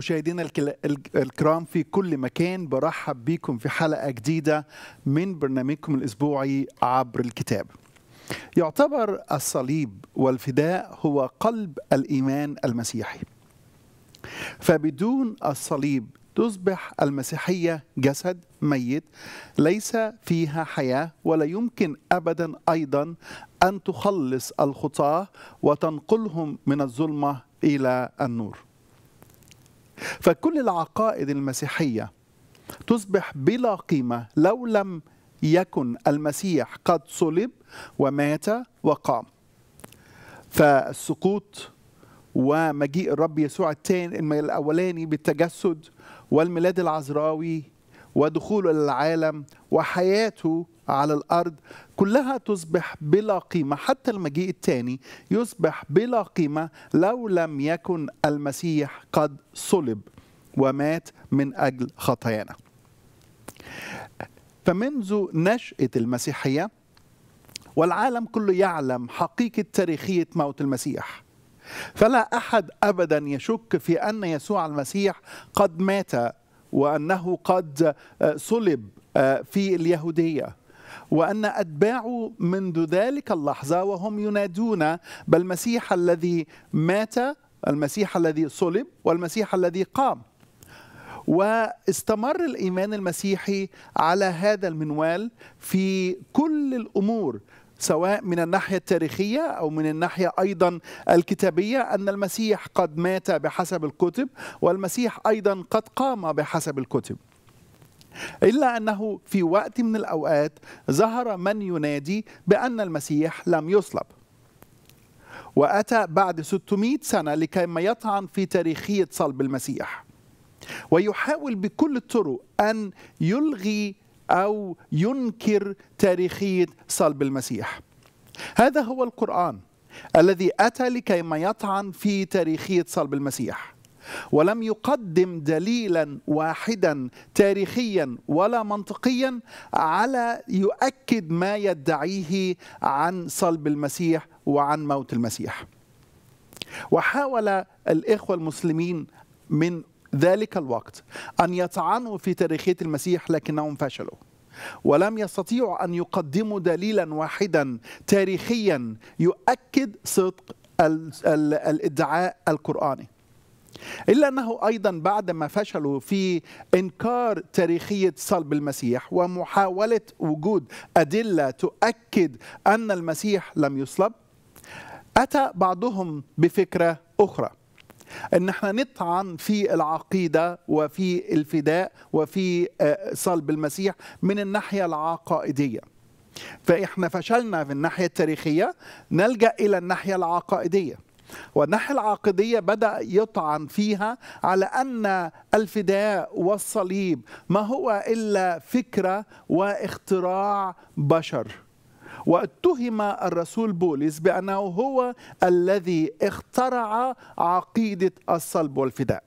مشاهدينا الكرام في كل مكان برحب بكم في حلقة جديدة من برنامجكم الأسبوعي عبر الكتاب يعتبر الصليب والفداء هو قلب الإيمان المسيحي فبدون الصليب تصبح المسيحية جسد ميت ليس فيها حياة ولا يمكن أبدا أيضا أن تخلص الخطاة وتنقلهم من الظلمة إلى النور فكل العقائد المسيحية تصبح بلا قيمة لو لم يكن المسيح قد صلب ومات وقام فالسقوط ومجيء الرب يسوع الثاني الاولاني بالتجسد والميلاد العذراوي ودخوله الى العالم وحياته على الارض كلها تصبح بلا قيمه حتى المجيء الثاني يصبح بلا قيمه لو لم يكن المسيح قد صلب ومات من اجل خطايانا فمنذ نشاه المسيحيه والعالم كله يعلم حقيقه تاريخيه موت المسيح فلا احد ابدا يشك في ان يسوع المسيح قد مات وانه قد آه، صلب آه، في اليهوديه وأن أتباعه منذ ذلك اللحظة وهم ينادون بالمسيح الذي مات المسيح الذي صلب والمسيح الذي قام واستمر الايمان المسيحي على هذا المنوال في كل الامور سواء من الناحيه التاريخيه او من الناحيه ايضا الكتابيه ان المسيح قد مات بحسب الكتب والمسيح ايضا قد قام بحسب الكتب إلا أنه في وقت من الأوقات ظهر من ينادي بأن المسيح لم يصلب وأتى بعد 600 سنة لكي ما يطعن في تاريخية صلب المسيح ويحاول بكل الطرق أن يلغي أو ينكر تاريخية صلب المسيح هذا هو القرآن الذي أتى لكي ما يطعن في تاريخية صلب المسيح ولم يقدم دليلا واحدا تاريخيا ولا منطقيا على يؤكد ما يدعيه عن صلب المسيح وعن موت المسيح وحاول الإخوة المسلمين من ذلك الوقت أن يطعنوا في تاريخية المسيح لكنهم فشلوا ولم يستطيعوا أن يقدموا دليلا واحدا تاريخيا يؤكد صدق الادعاء القرآني إلا أنه أيضا بعد ما فشلوا في إنكار تاريخية صلب المسيح ومحاولة وجود أدلة تؤكد أن المسيح لم يصلب أتى بعضهم بفكرة أخرى ان احنا نطعن في العقيده وفي الفداء وفي آه، صلب المسيح من الناحيه العقائديه فاحنا فشلنا في الناحيه التاريخيه نلجا الى الناحيه العقائديه والناحية العقدية بدأ يطعن فيها على أن الفداء والصليب ما هو إلا فكرة واختراع بشر واتهم الرسول بولس بأنه هو الذي اخترع عقيدة الصلب والفداء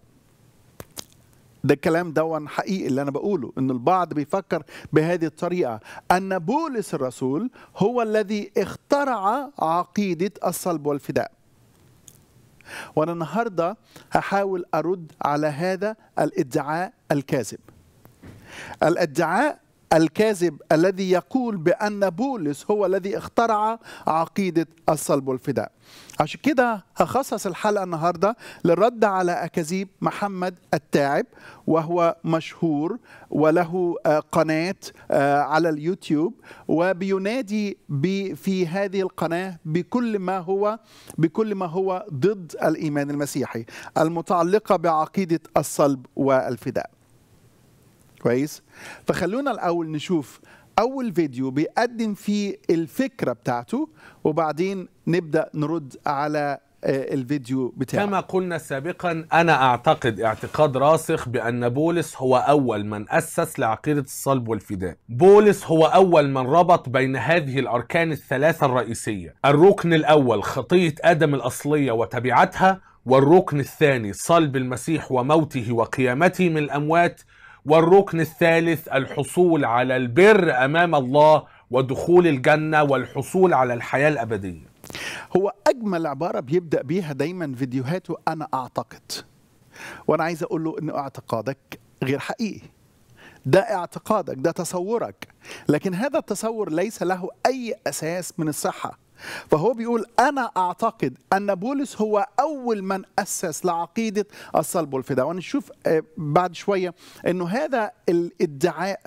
ده الكلام دون حقيقي اللي انا بقوله ان البعض بيفكر بهذه الطريقه ان بولس الرسول هو الذي اخترع عقيده الصلب والفداء وانا النهارده هحاول ارد على هذا الادعاء الكاذب الادعاء الكاذب الذي يقول بأن بولس هو الذي اخترع عقيدة الصلب والفداء عشان كده هخصص الحلقة النهاردة للرد على أكاذيب محمد التاعب وهو مشهور وله آه، قناة آه، على اليوتيوب وبينادي في هذه القناة بكل ما هو بكل ما هو ضد الإيمان المسيحي المتعلقة بعقيدة الصلب والفداء كويس فخلونا الاول نشوف اول فيديو بيقدم فيه الفكره بتاعته وبعدين نبدا نرد على آه، الفيديو بتاعه كما قلنا سابقا أنا أعتقد اعتقاد راسخ بأن بولس هو أول من أسس لعقيدة الصلب والفداء بولس هو أول من ربط بين هذه الأركان الثلاثة الرئيسية الركن الأول خطية آدم الأصلية وتبعتها والركن الثاني صلب المسيح وموته وقيامته من الأموات والركن الثالث الحصول على البر امام الله ودخول الجنه والحصول على الحياه الابديه هو اجمل عباره بيبدا بيها دايما فيديوهاته انا اعتقد وانا عايز اقول له ان اعتقادك غير حقيقي ده اعتقادك ده تصورك لكن هذا التصور ليس له اي اساس من الصحه فهو بيقول أنا أعتقد أن بولس هو أول من أسس لعقيدة الصلب والفداء ونشوف آه، بعد شوية أنه هذا الادعاء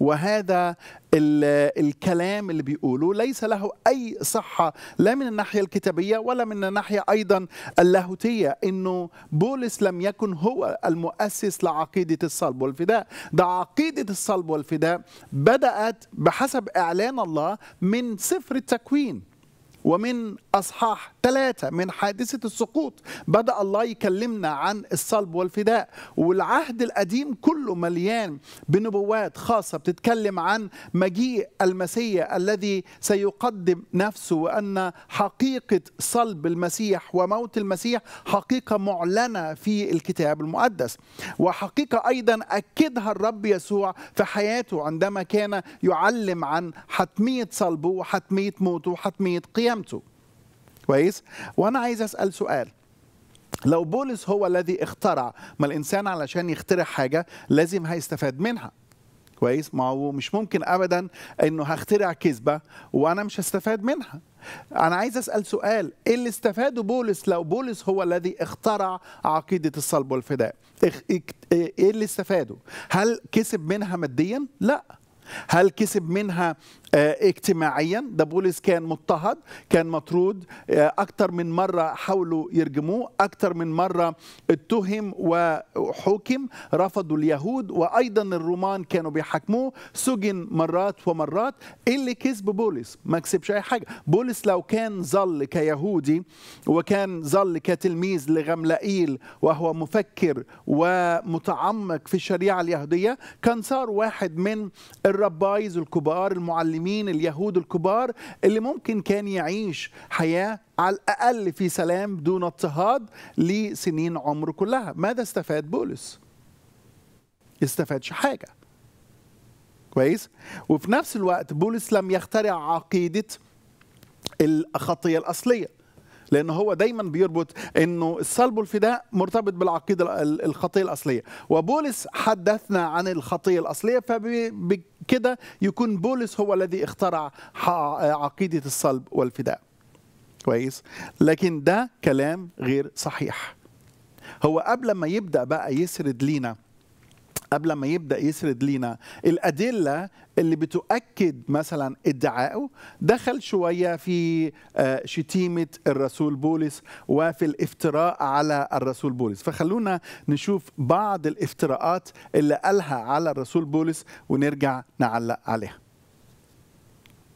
وهذا الكلام اللي بيقوله ليس له أي صحة لا من الناحية الكتابية ولا من الناحية أيضا اللاهوتية أنه بولس لم يكن هو المؤسس لعقيدة الصلب والفداء ده عقيدة الصلب والفداء بدأت بحسب إعلان الله من سفر التكوين ومن أصحاح ثلاثة من حادثة السقوط بدأ الله يكلمنا عن الصلب والفداء والعهد القديم كله مليان بنبوات خاصة بتتكلم عن مجيء المسيح الذي سيقدم نفسه وأن حقيقة صلب المسيح وموت المسيح حقيقة معلنة في الكتاب المقدس وحقيقة أيضا أكدها الرب يسوع في حياته عندما كان يعلم عن حتمية صلبه وحتمية موته وحتمية قيامه قيامته كويس وانا عايز اسال سؤال لو بولس هو الذي اخترع ما الانسان علشان يخترع حاجه لازم هيستفاد منها كويس ما هو مش ممكن ابدا انه هخترع كذبه وانا مش هستفاد منها انا عايز اسال سؤال ايه اللي استفاده بولس لو بولس هو الذي اخترع عقيده الصلب والفداء ايه اللي استفاده هل كسب منها ماديا لا هل كسب منها آه، اجتماعيا ده بولس كان مضطهد كان مطرود آه، اكثر من مره حاولوا يرجموه اكثر من مره اتهم وحكم رفضوا اليهود وايضا الرومان كانوا بيحاكموه سجن مرات ومرات اللي كسب بولس ما كسبش اي حاجه بولس لو كان ظل كيهودي وكان ظل كتلميذ لغملائيل وهو مفكر ومتعمق في الشريعه اليهوديه كان صار واحد من الربايز الكبار المعلمين المسلمين اليهود الكبار اللي ممكن كان يعيش حياه على الاقل في سلام دون اضطهاد لسنين عمره كلها، ماذا استفاد بولس؟ استفادش حاجه. كويس؟ وفي نفس الوقت بولس لم يخترع عقيده الخطيه الاصليه. لأنه هو دايما بيربط أنه الصلب والفداء مرتبط بالعقيدة الخطية الأصلية وبولس حدثنا عن الخطية الأصلية فبكده يكون بولس هو الذي اخترع عقيدة الصلب والفداء كويس لكن ده كلام غير صحيح هو قبل ما يبدأ بقى يسرد لينا قبل ما يبدا يسرد لينا الادله اللي بتؤكد مثلا ادعائه دخل شويه في آه، شتيمه الرسول بولس وفي الافتراء على الرسول بولس فخلونا نشوف بعض الافتراءات اللي قالها على الرسول بولس ونرجع نعلق عليها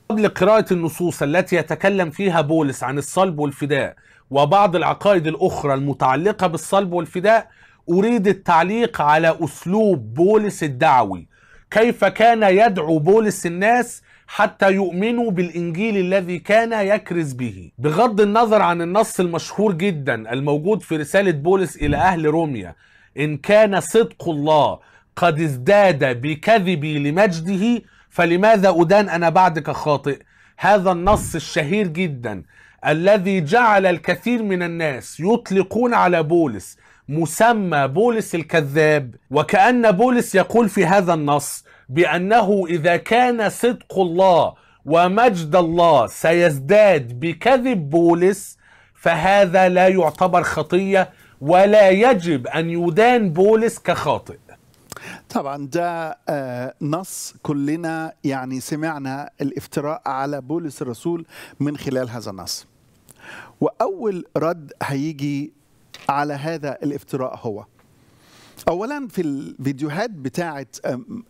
قبل قراءة النصوص التي يتكلم فيها بولس عن الصلب والفداء وبعض العقائد الأخرى المتعلقة بالصلب والفداء أريد التعليق على أسلوب بولس الدعوي كيف كان يدعو بولس الناس حتى يؤمنوا بالإنجيل الذي كان يكرز به بغض النظر عن النص المشهور جدا الموجود في رسالة بولس إلى أهل روميا إن كان صدق الله قد ازداد بكذبي لمجده فلماذا أدان أنا بعدك خاطئ هذا النص الشهير جدا الذي جعل الكثير من الناس يطلقون على بولس مسمى بولس الكذاب وكأن بولس يقول في هذا النص بأنه إذا كان صدق الله ومجد الله سيزداد بكذب بولس فهذا لا يعتبر خطية ولا يجب أن يدان بولس كخاطئ طبعا ده آه، نص كلنا يعني سمعنا الافتراء على بولس الرسول من خلال هذا النص وأول رد هيجي على هذا الافتراء هو اولا في الفيديوهات بتاعه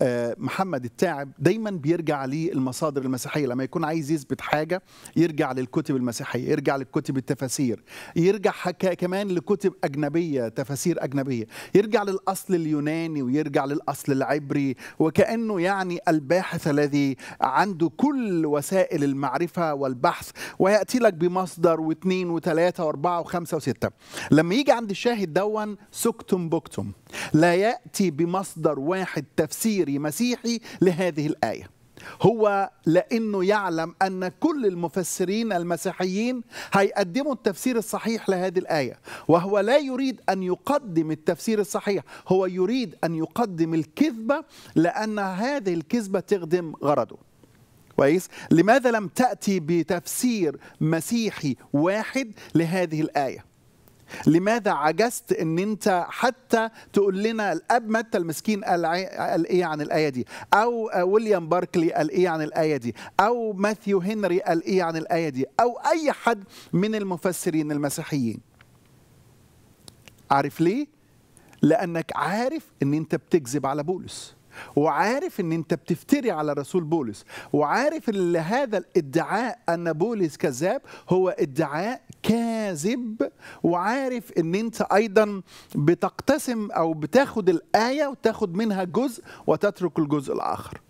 آه، محمد التاعب دايما بيرجع للمصادر المسيحيه لما يكون عايز يثبت حاجه يرجع للكتب المسيحيه يرجع لكتب التفاسير يرجع كمان لكتب اجنبيه تفاسير اجنبيه يرجع للاصل اليوناني ويرجع للاصل العبري وكانه يعني الباحث الذي عنده كل وسائل المعرفه والبحث وياتي لك بمصدر واثنين وثلاثه واربعه وخمسه وسته لما يجي عند الشاهد دون سكتم بكتم لا ياتي بمصدر واحد تفسيري مسيحي لهذه الايه هو لانه يعلم ان كل المفسرين المسيحيين هيقدموا التفسير الصحيح لهذه الايه وهو لا يريد ان يقدم التفسير الصحيح هو يريد ان يقدم الكذبه لان هذه الكذبه تخدم غرضه كويس لماذا لم تاتي بتفسير مسيحي واحد لهذه الايه لماذا عجزت ان انت حتى تقول لنا الاب متى المسكين قال ايه عن الايه دي او آه، ويليام باركلي قال ايه عن الايه دي او ماثيو هنري قال ايه عن الايه دي او اي حد من المفسرين المسيحيين عارف ليه لانك عارف ان انت بتكذب على بولس وعارف ان انت بتفتري على رسول بولس وعارف ان هذا الادعاء ان بولس كذاب هو ادعاء كاذب وعارف ان انت ايضا بتقتسم او بتاخد الايه وتاخد منها جزء وتترك الجزء الاخر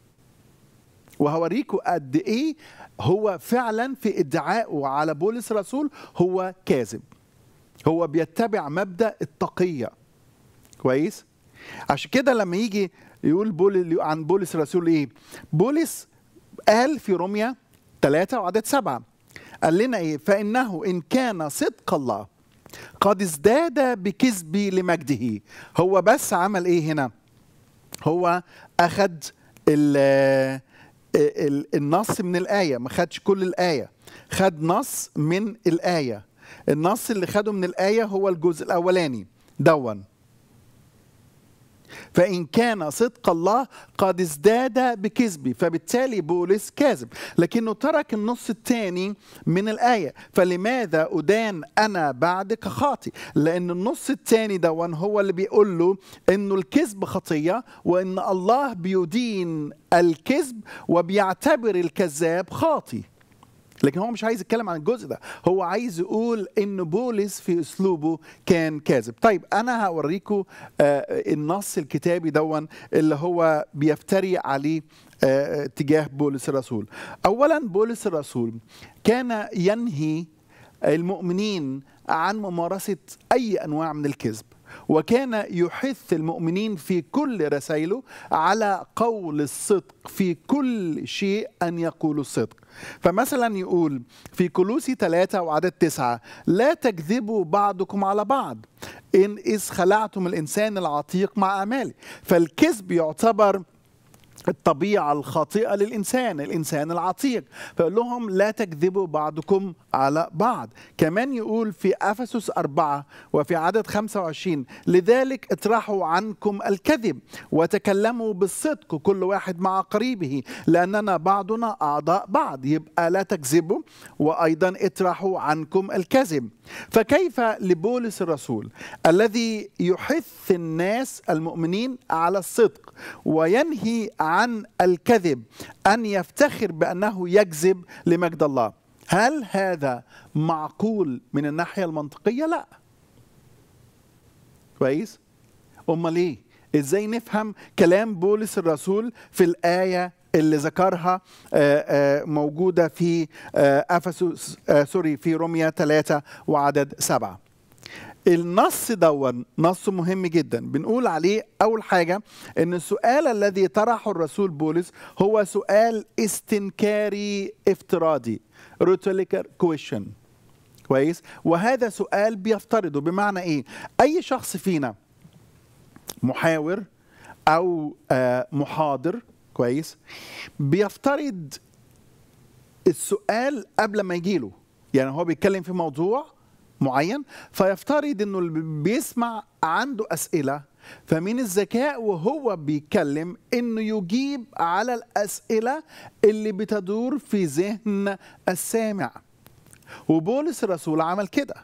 وهوريكم قد ايه هو فعلا في ادعائه على بولس رسول هو كاذب هو بيتبع مبدا التقيه كويس عشان كده لما يجي يقول بول عن بولس رسول ايه بولس قال في روميا ثلاثة وعدد سبعة قال لنا ايه فانه ان كان صدق الله قد ازداد بكذبي لمجده هو بس عمل ايه هنا هو اخد الـ النص من الايه ما خدش كل الايه خد نص من الايه النص اللي خده من الايه هو الجزء الاولاني دون فإن كان صدق الله قد ازداد بكذبي فبالتالي بولس كاذب لكنه ترك النص الثاني من الآية فلماذا أدان أنا بعدك خاطي لأن النص الثاني دون هو اللي بيقول له أنه الكذب خطية وأن الله بيدين الكذب وبيعتبر الكذاب خاطي لكن هو مش عايز يتكلم عن الجزء ده هو عايز يقول ان بولس في اسلوبه كان كاذب طيب انا هوريكم آه، النص الكتابي دون اللي هو بيفتري عليه آه، تجاه بولس الرسول اولا بولس الرسول كان ينهي المؤمنين عن ممارسه اي انواع من الكذب وكان يحث المؤمنين في كل رسائله على قول الصدق في كل شيء أن يقولوا الصدق فمثلا يقول في كلوسي ثلاثة وعدد تسعة لا تكذبوا بعضكم على بعض إن إذ خلعتم الإنسان العتيق مع أعماله فالكذب يعتبر الطبيعة الخاطئة للإنسان الإنسان العتيق فيقول لهم لا تكذبوا بعضكم على بعض كمان يقول في أفسس أربعة وفي عدد 25 لذلك اطرحوا عنكم الكذب وتكلموا بالصدق كل واحد مع قريبه لأننا بعضنا أعضاء بعض يبقى لا تكذبوا وأيضا اطرحوا عنكم الكذب فكيف لبولس الرسول الذي يحث الناس المؤمنين على الصدق وينهي عن الكذب أن يفتخر بأنه يكذب لمجد الله هل هذا معقول من الناحية المنطقية؟ لا كويس؟ أمال إيه؟ إزاي نفهم كلام بولس الرسول في الآية اللي ذكرها آه، آه، موجودة في آه، أفسس سوري في روميا 3 وعدد 7 النص ده نص مهم جدا بنقول عليه أول حاجة أن السؤال الذي طرحه الرسول بولس هو سؤال استنكاري افتراضي rhetorical question كويس وهذا سؤال بيفترضه بمعنى ايه اي شخص فينا محاور او آه، محاضر كويس بيفترض السؤال قبل ما يجيله يعني هو بيتكلم في موضوع معين فيفترض انه اللي بيسمع عنده اسئله فمن الذكاء وهو بيتكلم انه يجيب على الاسئله اللي بتدور في ذهن السامع وبولس الرسول عمل كده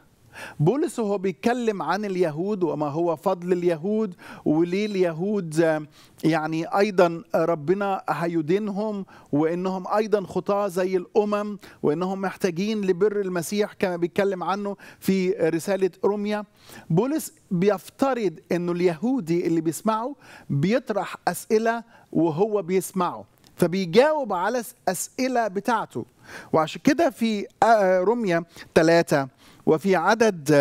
بولس وهو بيتكلم عن اليهود وما هو فضل اليهود وليه اليهود آه، يعني ايضا ربنا هيدينهم وانهم ايضا خطاه زي الامم وانهم محتاجين لبر المسيح كما بيتكلم عنه في رساله روميا بولس بيفترض انه اليهودي اللي بيسمعه بيطرح اسئله وهو بيسمعه فبيجاوب على اسئله بتاعته وعشان كده في آه، آه، روميا 3 وفي عدد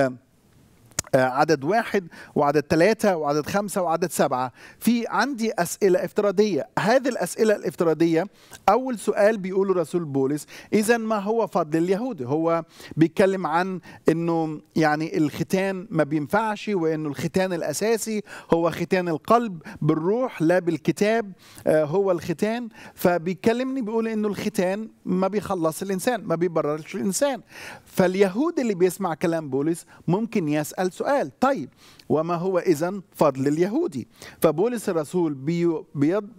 آه، عدد واحد وعدد ثلاثة وعدد خمسة وعدد سبعة في عندي أسئلة افتراضية هذه الأسئلة الافتراضية أول سؤال بيقوله رسول بولس إذا ما هو فضل اليهود هو بيتكلم عن أنه يعني الختان ما بينفعش وأنه الختان الأساسي هو ختان القلب بالروح لا بالكتاب آه، هو الختان فبيكلمني بيقول أنه الختان ما بيخلص الإنسان ما بيبررش الإنسان فاليهود اللي بيسمع كلام بولس ممكن يسأل السؤال طيب وما هو إذا فضل اليهودي فبولس الرسول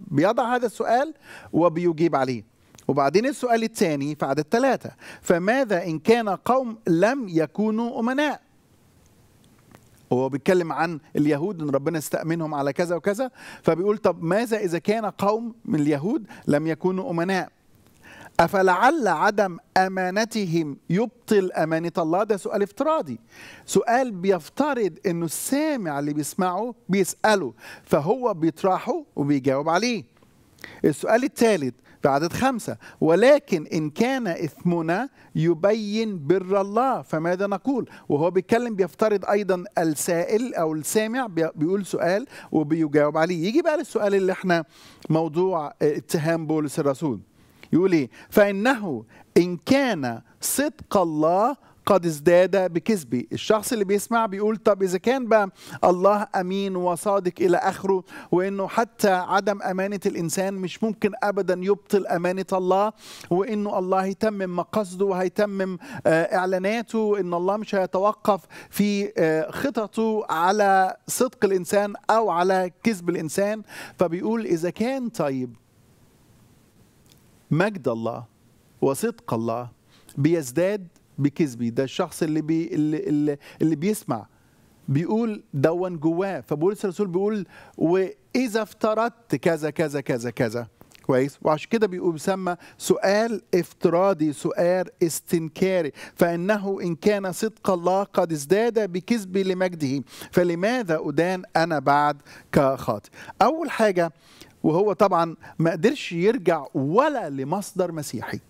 بيضع هذا السؤال وبيجيب عليه وبعدين السؤال الثاني في عدد ثلاثة فماذا إن كان قوم لم يكونوا أمناء هو بيتكلم عن اليهود ان ربنا استأمنهم على كذا وكذا فبيقول طب ماذا اذا كان قوم من اليهود لم يكونوا امناء أفلعل عدم أمانتهم يبطل أمانة الله ده سؤال افتراضي سؤال بيفترض أنه السامع اللي بيسمعه بيسأله فهو بيطرحه وبيجاوب عليه السؤال الثالث في عدد خمسة ولكن إن كان إثمنا يبين بر الله فماذا نقول وهو بيتكلم بيفترض أيضا السائل أو السامع بيقول سؤال وبيجاوب عليه يجي بقى للسؤال اللي احنا موضوع اتهام بولس الرسول يقول ايه فانه ان كان صدق الله قد ازداد بكذبي الشخص اللي بيسمع بيقول طب اذا كان بقى الله امين وصادق الى اخره وانه حتى عدم امانه الانسان مش ممكن ابدا يبطل امانه الله وانه الله هيتمم مقاصده وهيتمم آه، اعلاناته وان الله مش هيتوقف في آه، خططه على صدق الانسان او على كذب الانسان فبيقول اذا كان طيب مجد الله وصدق الله بيزداد بكذبي ده الشخص اللي بي اللي, اللي بيسمع بيقول دون جواه فبولس الرسول بيقول واذا افترضت كذا كذا كذا كذا كويس وعشان كده بيقول بيسمى سؤال افتراضي سؤال استنكاري فانه ان كان صدق الله قد ازداد بكذبي لمجده فلماذا ادان انا بعد كخاطئ اول حاجه وهو طبعا ما قدرش يرجع ولا لمصدر مسيحي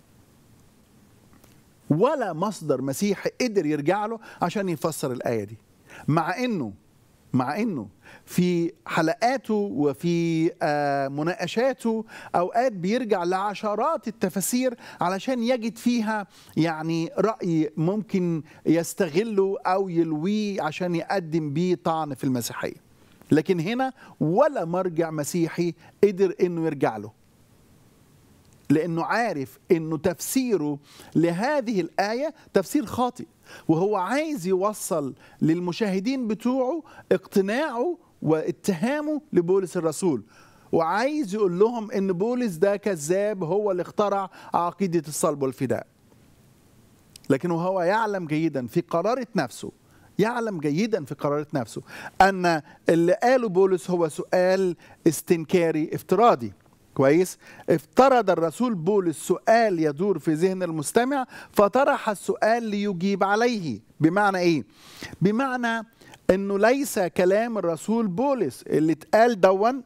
ولا مصدر مسيحي قدر يرجع له عشان يفسر الآية دي مع أنه مع أنه في حلقاته وفي آه، مناقشاته أوقات بيرجع لعشرات التفاسير علشان يجد فيها يعني رأي ممكن يستغله أو يلويه عشان يقدم بيه طعن في المسيحية لكن هنا ولا مرجع مسيحي قدر انه يرجع له لانه عارف انه تفسيره لهذه الايه تفسير خاطئ وهو عايز يوصل للمشاهدين بتوعه اقتناعه واتهامه لبولس الرسول وعايز يقول لهم ان بولس ده كذاب هو اللي اخترع عقيده الصلب والفداء لكن وهو يعلم جيدا في قراره نفسه يعلم جيدا في قرارات نفسه أن اللي قاله بولس هو سؤال استنكاري افتراضي كويس افترض الرسول بولس سؤال يدور في ذهن المستمع فطرح السؤال ليجيب عليه بمعنى ايه بمعنى انه ليس كلام الرسول بولس اللي اتقال دون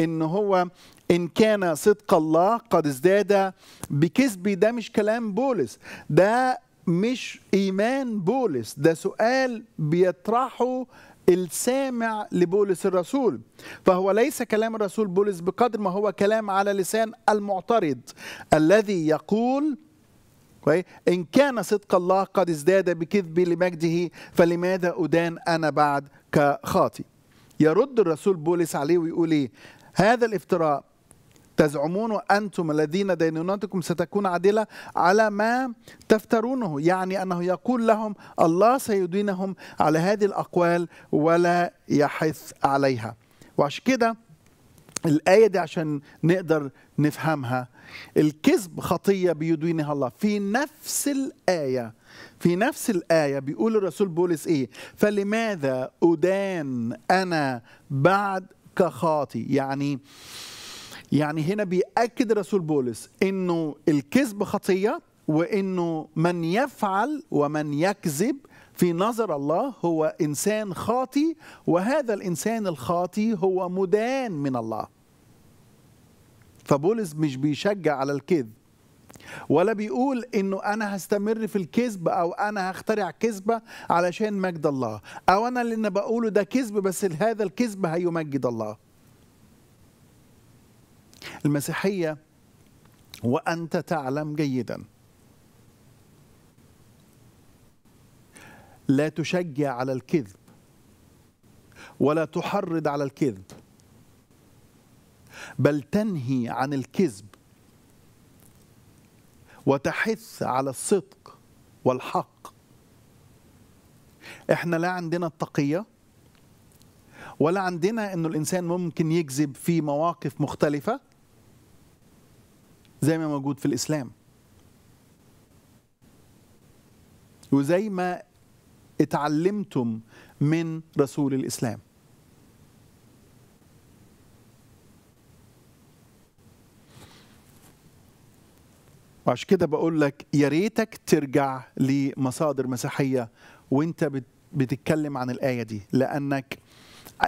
ان هو ان كان صدق الله قد ازداد بكذبي ده مش كلام بولس ده مش ايمان بولس ده سؤال بيطرحه السامع لبولس الرسول فهو ليس كلام الرسول بولس بقدر ما هو كلام على لسان المعترض الذي يقول إن كان صدق الله قد ازداد بكذبي لمجده فلماذا أدان أنا بعد كخاطي يرد الرسول بولس عليه ويقول إيه هذا الافتراء تزعمون أنتم الذين ديننتكم ستكون عادلة على ما تفترونه يعني أنه يقول لهم الله سيدينهم على هذه الأقوال ولا يحث عليها وعشان كده الآية دي عشان نقدر نفهمها الكذب خطية بيدينها الله في نفس الآية في نفس الآية بيقول الرسول بولس إيه فلماذا أدان أنا بعد كخاطي يعني آه يعني هنا بيأكد رسول بولس أنه الكذب خطية وأنه من يفعل ومن يكذب في نظر الله هو إنسان خاطي وهذا الإنسان الخاطي هو مدان من الله فبولس مش بيشجع على الكذب ولا بيقول انه انا هستمر في الكذب او انا هخترع كذبه علشان مجد الله او انا اللي انا بقوله ده كذب بس هذا الكذب هيمجد الله المسيحية وأنت تعلم جيدا لا تشجع على الكذب ولا تحرض على الكذب بل تنهي عن الكذب وتحث على الصدق والحق احنا لا عندنا التقيه ولا عندنا انه الانسان ممكن يكذب في مواقف مختلفه زي ما موجود في الإسلام وزي ما اتعلمتم من رسول الإسلام وعشان كده بقول لك يا ريتك ترجع لمصادر مسيحيه وانت بتتكلم عن الايه دي لانك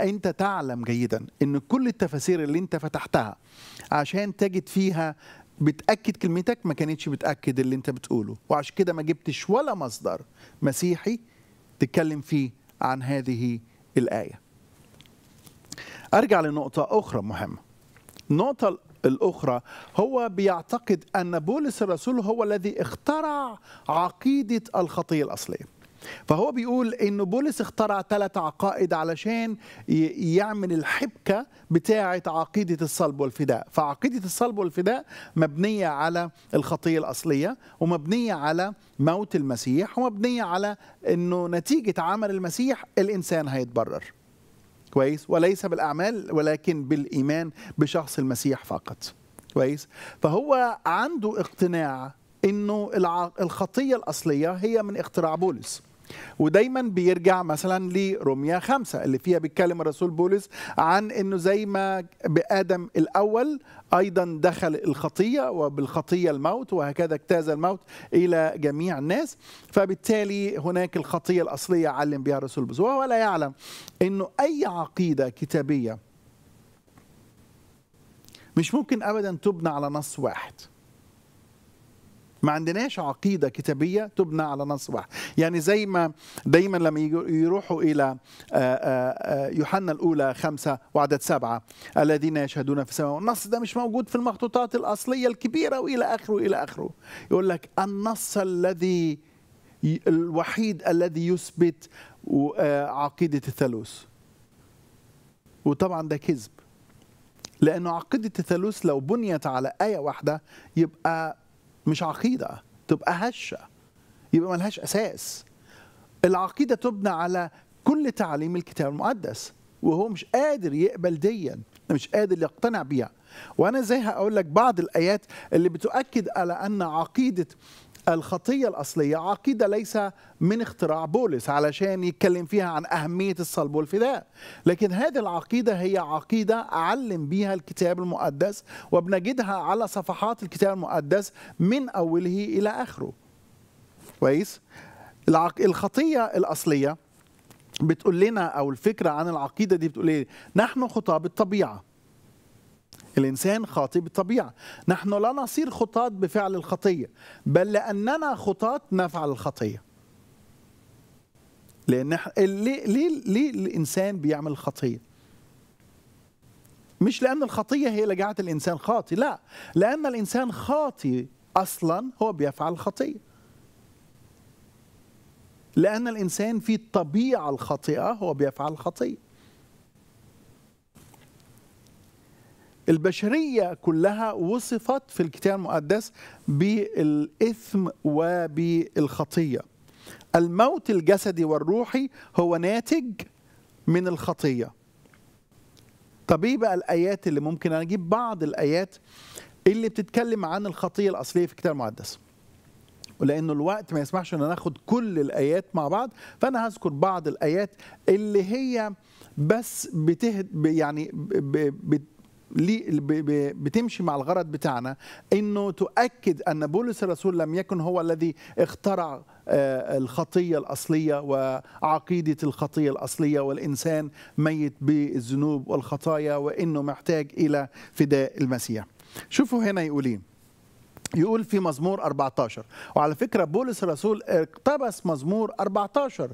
انت تعلم جيدا ان كل التفاسير اللي انت فتحتها عشان تجد فيها بتاكد كلمتك ما كانتش بتاكد اللي انت بتقوله وعشان كده ما جبتش ولا مصدر مسيحي تتكلم فيه عن هذه الايه ارجع لنقطه اخرى مهمه النقطه الاخرى هو بيعتقد ان بولس الرسول هو الذي اخترع عقيده الخطيه الاصليه فهو بيقول ان بولس اخترع ثلاث عقائد علشان يعمل الحبكه بتاعه عقيده الصلب والفداء فعقيده الصلب والفداء مبنيه على الخطيه الاصليه ومبنيه على موت المسيح ومبنيه على انه نتيجه عمل المسيح الانسان هيتبرر كويس وليس بالاعمال ولكن بالايمان بشخص المسيح فقط كويس فهو عنده اقتناع انه الخطيه الاصليه هي من اختراع بولس ودايما بيرجع مثلا لروميا خمسة اللي فيها بيتكلم الرسول بولس عن انه زي ما بادم الاول ايضا دخل الخطيه وبالخطيه الموت وهكذا اجتاز الموت الى جميع الناس فبالتالي هناك الخطيه الاصليه علم بها الرسول بولس وهو لا يعلم انه اي عقيده كتابيه مش ممكن ابدا تبنى على نص واحد ما عندناش عقيدة كتابية تبنى على نص واحد يعني زي ما دايما لما يروحوا إلى آه، آه، آه، يوحنا الأولى خمسة وعدد سبعة الذين يشهدون في السماء النص ده مش موجود في المخطوطات الأصلية الكبيرة وإلى آخره إلى آخره يقول لك النص الذي الوحيد الذي يثبت عقيدة الثالوث وطبعا ده كذب لأن عقيدة الثالوث لو بنيت على آية واحدة يبقى مش عقيده تبقى هشه يبقى ملهاش اساس العقيده تبنى على كل تعاليم الكتاب المقدس وهو مش قادر يقبل ديا مش قادر يقتنع بيها وانا زي هقول لك بعض الايات اللي بتؤكد على ان عقيده الخطية الأصلية عقيدة ليس من اختراع بولس علشان يتكلم فيها عن أهمية الصلب والفداء لكن هذه العقيدة هي عقيدة أعلم بها الكتاب المقدس وبنجدها على صفحات الكتاب المقدس من أوله إلى آخره كويس الخطية الأصلية بتقول لنا أو الفكرة عن العقيدة دي بتقول إيه نحن خطاب الطبيعة الإنسان خاطئ بالطبيعة نحن لا نصير خطاة بفعل الخطية بل لأننا خطاة نفعل الخطية لأن ليه, ليه, ليه الإنسان بيعمل الخطية مش لأن الخطية هي اللي جعلت الإنسان خاطي لا لأن الإنسان خاطي أصلا هو بيفعل الخطية لأن الإنسان في الطبيعة الخاطئة هو بيفعل الخطية البشريه كلها وصفت في الكتاب المقدس بالاثم وبالخطيه الموت الجسدي والروحي هو ناتج من الخطيه طب ايه بقى الايات اللي ممكن انا اجيب بعض الايات اللي بتتكلم عن الخطيه الاصليه في الكتاب المقدس ولانه الوقت ما يسمحش ان ناخد كل الايات مع بعض فانا هذكر بعض الايات اللي هي بس بتهد يعني بتمشي مع الغرض بتاعنا انه تؤكد ان بولس الرسول لم يكن هو الذي اخترع آه، الخطيه الاصليه وعقيده الخطيه الاصليه والانسان ميت بالذنوب والخطايا وانه محتاج الى فداء المسيح. شوفوا هنا يقول ايه يقول في مزمور 14 وعلى فكرة بولس الرسول اقتبس مزمور 14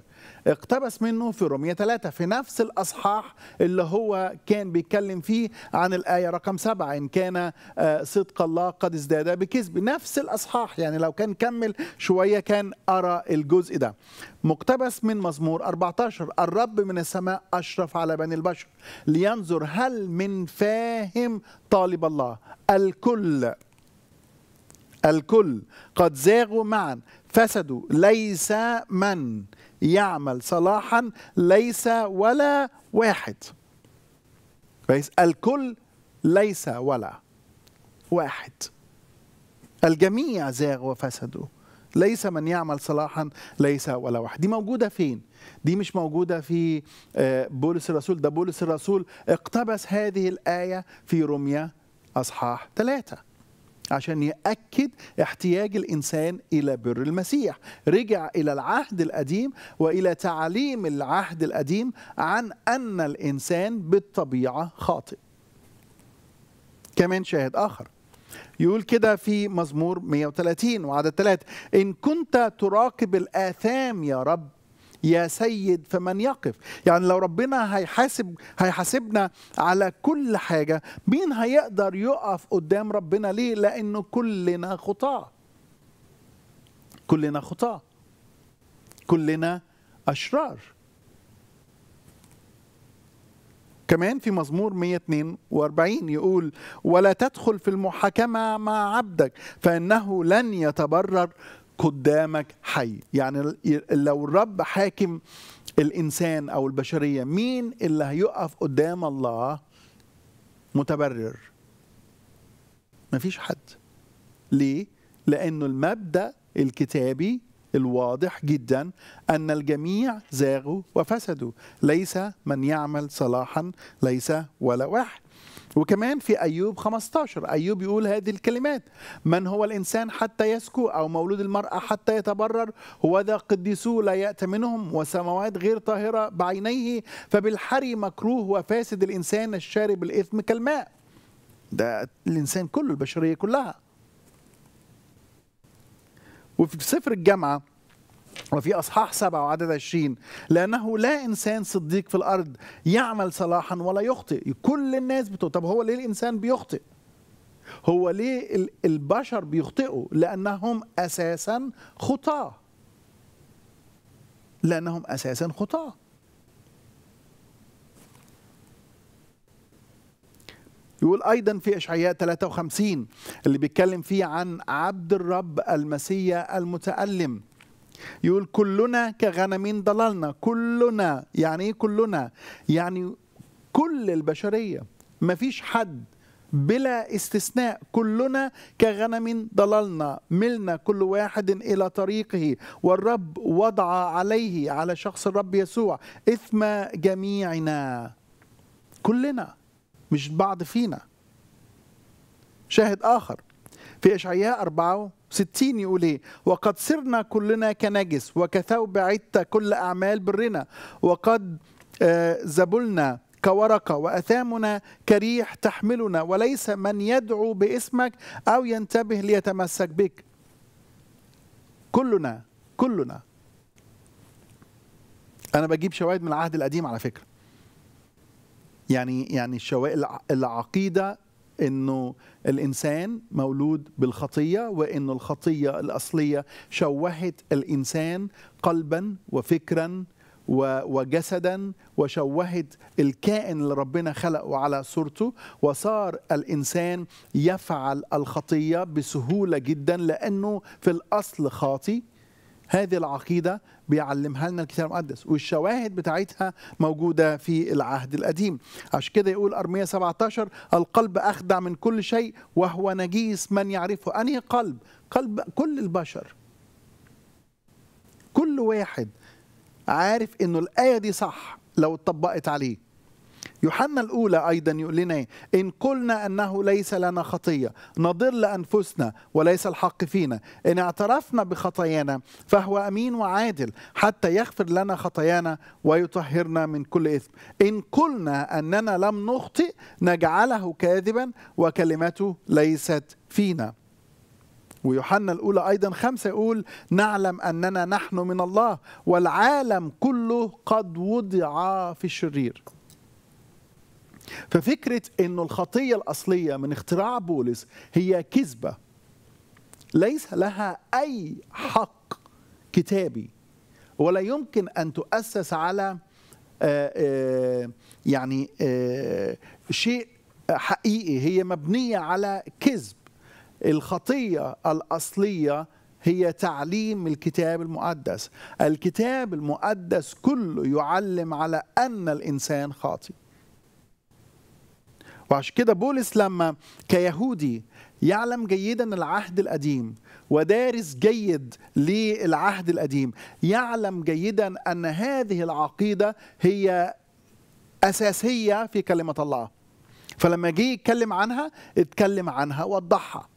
اقتبس منه في رومية 3 في نفس الأصحاح اللي هو كان بيتكلم فيه عن الآية رقم 7 إن كان آه، صدق الله قد ازداد بكذب نفس الأصحاح يعني لو كان كمل شوية كان أرى الجزء ده مقتبس من مزمور 14 الرب من السماء أشرف على بني البشر لينظر هل من فاهم طالب الله الكل الكل قد زاغوا معا فسدوا ليس من يعمل صلاحا ليس ولا واحد كويس الكل ليس ولا واحد الجميع زاغوا وفسدوا ليس من يعمل صلاحا ليس ولا واحد دي موجوده فين دي مش موجوده في آه، بولس الرسول ده بولس الرسول اقتبس هذه الايه في رميه اصحاح ثلاثه عشان يأكد احتياج الإنسان إلى بر المسيح رجع إلى العهد القديم وإلى تعليم العهد القديم عن أن الإنسان بالطبيعة خاطئ كمان شاهد آخر يقول كده في مزمور 130 وعدد 3 إن كنت تراقب الآثام يا رب يا سيد فمن يقف يعني لو ربنا هيحاسب هيحاسبنا على كل حاجة مين هيقدر يقف قدام ربنا ليه لأنه كلنا خطاة كلنا خطاة كلنا أشرار كمان في مزمور 142 يقول ولا تدخل في المحاكمة مع عبدك فإنه لن يتبرر قدامك حي يعني لو الرب حاكم الإنسان أو البشرية مين اللي هيقف قدام الله متبرر مفيش حد ليه لأنه المبدأ الكتابي الواضح جدا أن الجميع زاغوا وفسدوا ليس من يعمل صلاحا ليس ولا واحد وكمان في أيوب 15 أيوب يقول هذه الكلمات من هو الإنسان حتى يسكو أو مولود المرأة حتى يتبرر هو ذا قديسو لا يأت منهم وسموات غير طاهرة بعينيه فبالحري مكروه وفاسد الإنسان الشارب الإثم كالماء ده الإنسان كله البشرية كلها وفي سفر الجامعة وفي أصحاح سبعة وعدد عشرين لأنه لا إنسان صديق في الأرض يعمل صلاحا ولا يخطئ كل الناس بتقول طب هو ليه الإنسان بيخطئ هو ليه البشر بيخطئوا لأنهم أساسا خطاة لأنهم أساسا خطاة يقول ايضا في اشعياء 53 اللي بيتكلم فيه عن عبد الرب المسيا المتالم يقول كلنا كغنمين ضللنا كلنا يعني ايه كلنا يعني كل البشريه ما فيش حد بلا استثناء كلنا كغنم ضللنا ملنا كل واحد إلى طريقه والرب وضع عليه على شخص الرب يسوع إثم جميعنا كلنا مش بعض فينا شاهد آخر في إشعياء 4 60 يقول ايه وقد صرنا كلنا كنجس وكثوب عدت كل اعمال برنا وقد آه، زبلنا كورقة وأثامنا كريح تحملنا وليس من يدعو باسمك أو ينتبه ليتمسك بك كلنا كلنا أنا بجيب شواهد من العهد القديم على فكرة يعني يعني الشواهد العقيدة انه الانسان مولود بالخطيه وان الخطيه الاصليه شوهت الانسان قلبا وفكرا وجسدا وشوهت الكائن اللي ربنا خلقه على صورته وصار الانسان يفعل الخطيه بسهوله جدا لانه في الاصل خاطي هذه العقيدة بيعلمها لنا الكتاب المقدس والشواهد بتاعتها موجودة في العهد القديم عشان كده يقول أرمية 17 القلب أخدع من كل شيء وهو نجيس من يعرفه أنهي قلب قلب كل البشر كل واحد عارف انه الآية دي صح لو اتطبقت عليه يوحنا الأولى أيضا يقول لنا إيه؟ إن قلنا أنه ليس لنا خطية نضل لأنفسنا وليس الحق فينا إن اعترفنا بخطايانا فهو أمين وعادل حتى يغفر لنا خطايانا ويطهرنا من كل إثم إن قلنا أننا لم نخطئ نجعله كاذبا وكلمته ليست فينا ويوحنا الأولى أيضا خمسة يقول نعلم أننا نحن من الله والعالم كله قد وضع في الشرير ففكرة أنه الخطية الأصلية من اختراع بولس هي كذبة ليس لها أي حق كتابي ولا يمكن أن تؤسس على آه، آه، يعني آه، شيء حقيقي هي مبنية على كذب الخطية الأصلية هي تعليم الكتاب المقدس الكتاب المقدس كله يعلم على أن الإنسان خاطئ وعشان كده بولس لما كيهودي يعلم جيدا العهد القديم ودارس جيد للعهد القديم يعلم جيدا ان هذه العقيده هي اساسيه في كلمه الله فلما جه يتكلم عنها اتكلم عنها وضحها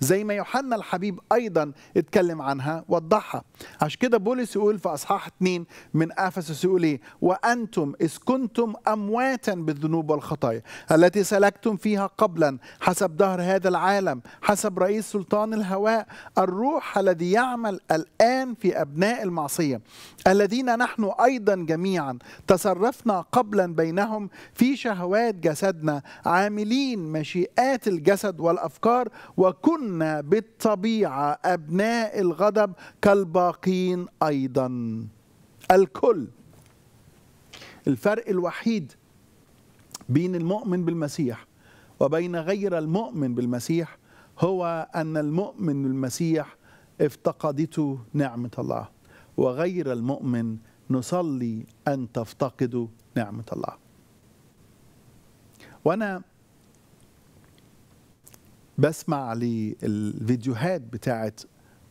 زي ما يوحنا الحبيب ايضا اتكلم عنها وضحها عشان كده بولس يقول في اصحاح 2 من افسس يقول ايه وانتم اذ كنتم امواتا بالذنوب والخطايا التي سلكتم فيها قبلا حسب دهر هذا العالم حسب رئيس سلطان الهواء الروح الذي يعمل الان في ابناء المعصيه الذين نحن ايضا جميعا تصرفنا قبلا بينهم في شهوات جسدنا عاملين مشيئات الجسد والافكار وكنا كنا بالطبيعه ابناء الغضب كالباقين ايضا الكل الفرق الوحيد بين المؤمن بالمسيح وبين غير المؤمن بالمسيح هو ان المؤمن بالمسيح افتقدته نعمه الله وغير المؤمن نصلي ان تفتقدوا نعمه الله وانا بسمع للفيديوهات بتاعت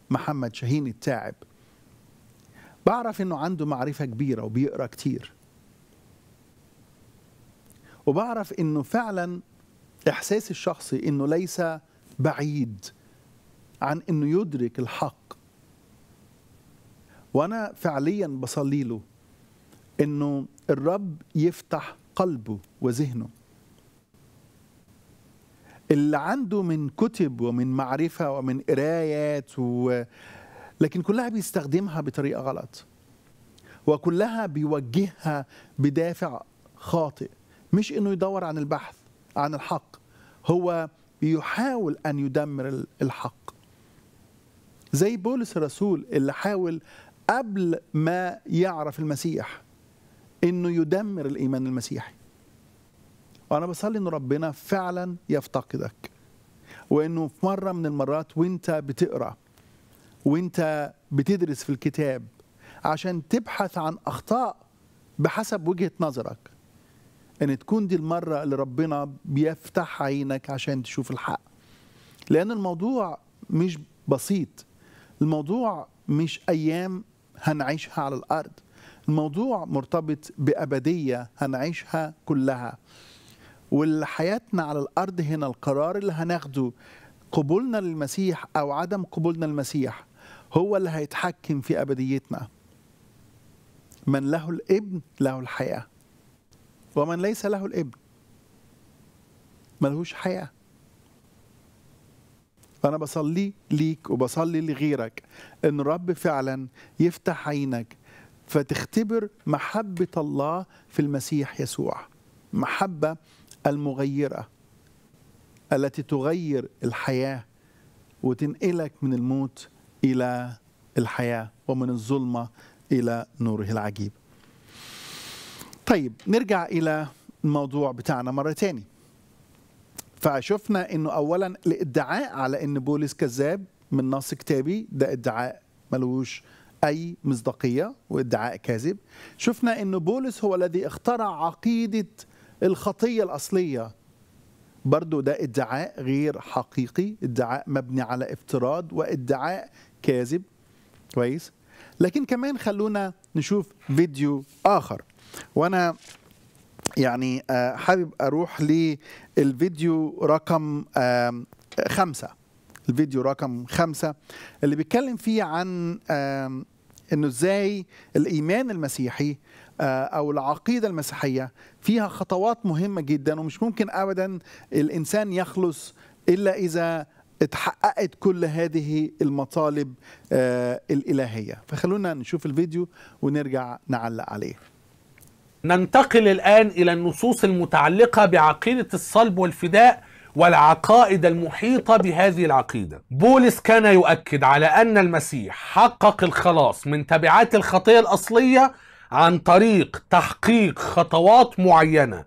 محمد شاهين التاعب بعرف انه عنده معرفة كبيرة وبيقرأ كتير وبعرف انه فعلا احساسي الشخصي انه ليس بعيد عن انه يدرك الحق وانا فعليا بصلي له انه الرب يفتح قلبه وذهنه اللي عنده من كتب ومن معرفة ومن قرايات و... لكن كلها بيستخدمها بطريقة غلط وكلها بيوجهها بدافع خاطئ مش انه يدور عن البحث عن الحق هو بيحاول ان يدمر الحق زي بولس الرسول اللي حاول قبل ما يعرف المسيح انه يدمر الايمان المسيحي وانا بصلي ان ربنا فعلا يفتقدك وانه في مره من المرات وانت بتقرا وانت بتدرس في الكتاب عشان تبحث عن اخطاء بحسب وجهه نظرك ان تكون دي المره اللي ربنا بيفتح عينك عشان تشوف الحق لان الموضوع مش بسيط الموضوع مش ايام هنعيشها على الارض الموضوع مرتبط بابديه هنعيشها كلها وحياتنا على الارض هنا القرار اللي هناخده قبولنا للمسيح او عدم قبولنا للمسيح هو اللي هيتحكم في ابديتنا من له الابن له الحياه ومن ليس له الابن ملهوش حياه فأنا بصلي ليك وبصلي لغيرك إن رب فعلا يفتح عينك فتختبر محبة الله في المسيح يسوع محبة المغيره التي تغير الحياه وتنقلك من الموت الى الحياه ومن الظلمه الى نوره العجيب. طيب نرجع الى الموضوع بتاعنا مره تاني. فشفنا انه اولا الادعاء على ان بولس كذاب من نص كتابي ده ادعاء ملوش اي مصداقيه وادعاء كاذب. شفنا انه بولس هو الذي اخترع عقيده الخطية الأصلية برضو ده ادعاء غير حقيقي ادعاء مبني على افتراض وادعاء كاذب كويس لكن كمان خلونا نشوف فيديو آخر وأنا يعني آه، حابب أروح للفيديو رقم خمسة الفيديو رقم خمسة اللي بيتكلم فيه عن انه ازاي الايمان المسيحي آه، او العقيده المسيحيه فيها خطوات مهمه جدا ومش ممكن ابدا الانسان يخلص الا اذا اتحققت كل هذه المطالب آه، الالهيه فخلونا نشوف الفيديو ونرجع نعلق عليه ننتقل الان الى النصوص المتعلقه بعقيده الصلب والفداء والعقائد المحيطة بهذه العقيدة. بولس كان يؤكد على أن المسيح حقق الخلاص من تبعات الخطية الأصلية عن طريق تحقيق خطوات معينه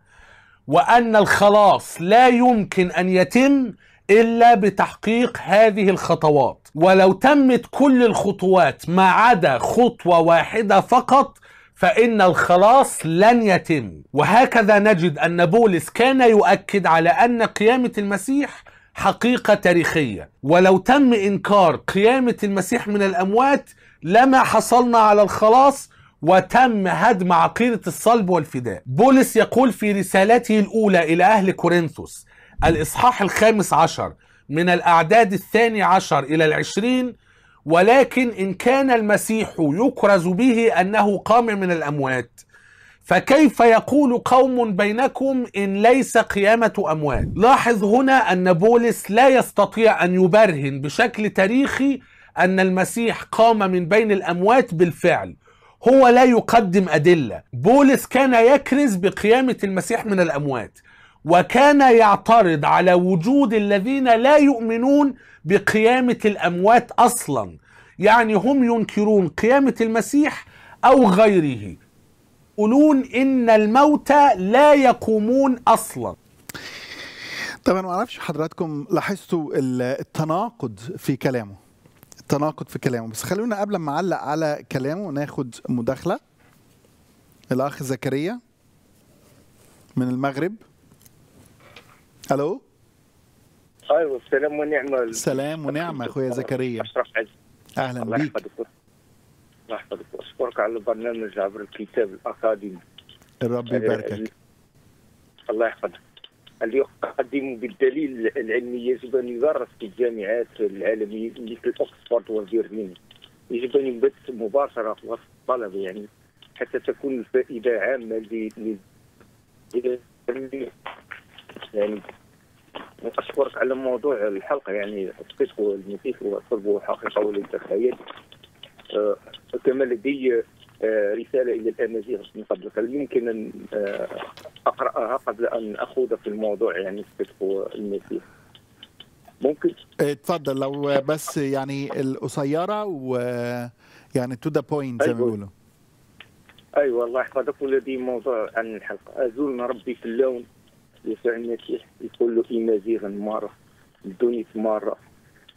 وان الخلاص لا يمكن ان يتم الا بتحقيق هذه الخطوات ولو تمت كل الخطوات ما عدا خطوه واحده فقط فإن الخلاص لن يتم وهكذا نجد أن بولس كان يؤكد على أن قيامة المسيح حقيقة تاريخية ولو تم إنكار قيامة المسيح من الأموات لما حصلنا على الخلاص وتم هدم عقيدة الصلب والفداء بولس يقول في رسالته الأولى إلى أهل كورنثوس الإصحاح الخامس عشر من الأعداد الثاني عشر إلى العشرين ولكن إن كان المسيح يكرز به أنه قام من الأموات فكيف يقول قوم بينكم إن ليس قيامة أموات لاحظ هنا أن بولس لا يستطيع أن يبرهن بشكل تاريخي أن المسيح قام من بين الأموات بالفعل هو لا يقدم أدلة بولس كان يكرز بقيامة المسيح من الأموات وكان يعترض على وجود الذين لا يؤمنون بقيامة الأموات أصلا يعني هم ينكرون قيامة المسيح أو غيره يقولون إن الموتى لا يقومون أصلا طبعا ما اعرفش حضراتكم لاحظتوا التناقض في كلامه تناقض في كلامه بس خلونا قبل ما اعلق على كلامه ناخد مداخله الاخ زكريا من المغرب الو ايوه السلام ونعمه سلام ونعمه اخويا زكريا اشرف عز اهلا الله بيك الله يحفظك اشكرك على البرنامج عبر الكتاب الاكاديمي الرب يباركك الله يحفظك اللي يقدم بالدليل العلمي يجب ان يدرس في الجامعات العالميه مثل اوكسفورد وفيرجينيا يجب ان يبث مباشره وسط الطلبه يعني حتى تكون الفائده عامه ل يعني اشكرك على موضوع الحلقه يعني حقيقه المفيد والصلب حقيقه وليس خيال أه، كما لدي آه، رسالة إلى الأمازيغ من فضلك هل يمكن أن آه، أقرأها قبل أن أخوض في الموضوع يعني الصدق المسيح ممكن إيه، اتفضل لو بس يعني القصيرة و يعني تو ذا بوينت زي ما أيوة. بيقولوا ايوه الله يحفظك ولدي موضوع عن الحلقه ازولنا ربي في اللون يسوع المسيح يقول له امازيغ مره دونيت مره